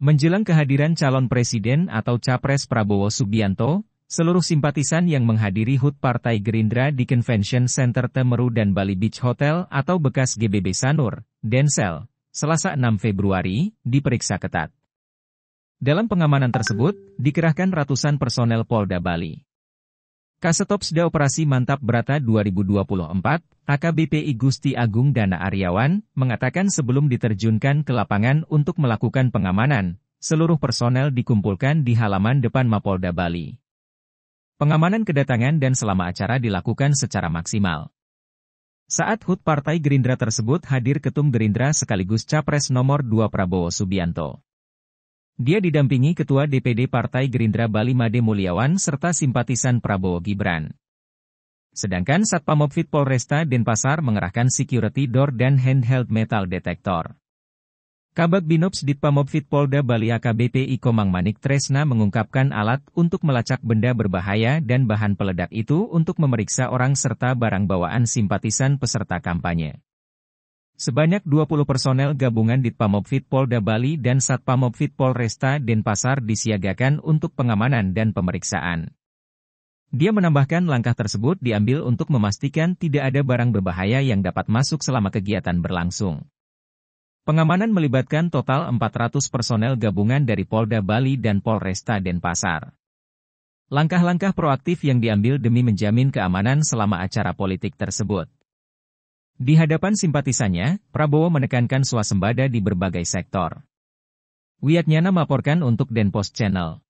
Menjelang kehadiran calon presiden atau capres Prabowo Subianto, seluruh simpatisan yang menghadiri HUT Partai Gerindra di Convention Center Temeru dan Bali Beach Hotel atau bekas GBB Sanur, Densel, Selasa 6 Februari, diperiksa ketat. Dalam pengamanan tersebut, dikerahkan ratusan personel Polda Bali. Kasetops Da Operasi Mantap Berata 2024, AKBPI Gusti Agung Dana Aryawan, mengatakan sebelum diterjunkan ke lapangan untuk melakukan pengamanan, seluruh personel dikumpulkan di halaman depan Mapolda Bali. Pengamanan kedatangan dan selama acara dilakukan secara maksimal. Saat HUT Partai Gerindra tersebut hadir Ketum Gerindra sekaligus Capres nomor 2 Prabowo Subianto. Dia didampingi Ketua DPD Partai Gerindra Bali Made Mulyawan serta simpatisan Prabowo Gibran. Sedangkan Opfit Polresta Denpasar mengerahkan security door dan handheld metal detector. Kabak Binops Ditpamopfit Polda Bali AKBP Mang Manik Tresna mengungkapkan alat untuk melacak benda berbahaya dan bahan peledak itu untuk memeriksa orang serta barang bawaan simpatisan peserta kampanye. Sebanyak 20 personel gabungan Ditpamopvid Polda Bali dan Sat Satpamopvid Polresta Denpasar disiagakan untuk pengamanan dan pemeriksaan. Dia menambahkan langkah tersebut diambil untuk memastikan tidak ada barang berbahaya yang dapat masuk selama kegiatan berlangsung. Pengamanan melibatkan total 400 personel gabungan dari Polda Bali dan Polresta Denpasar. Langkah-langkah proaktif yang diambil demi menjamin keamanan selama acara politik tersebut. Di hadapan simpatisannya, Prabowo menekankan swasembada di berbagai sektor. Wiatnyana melaporkan untuk Denpos Channel.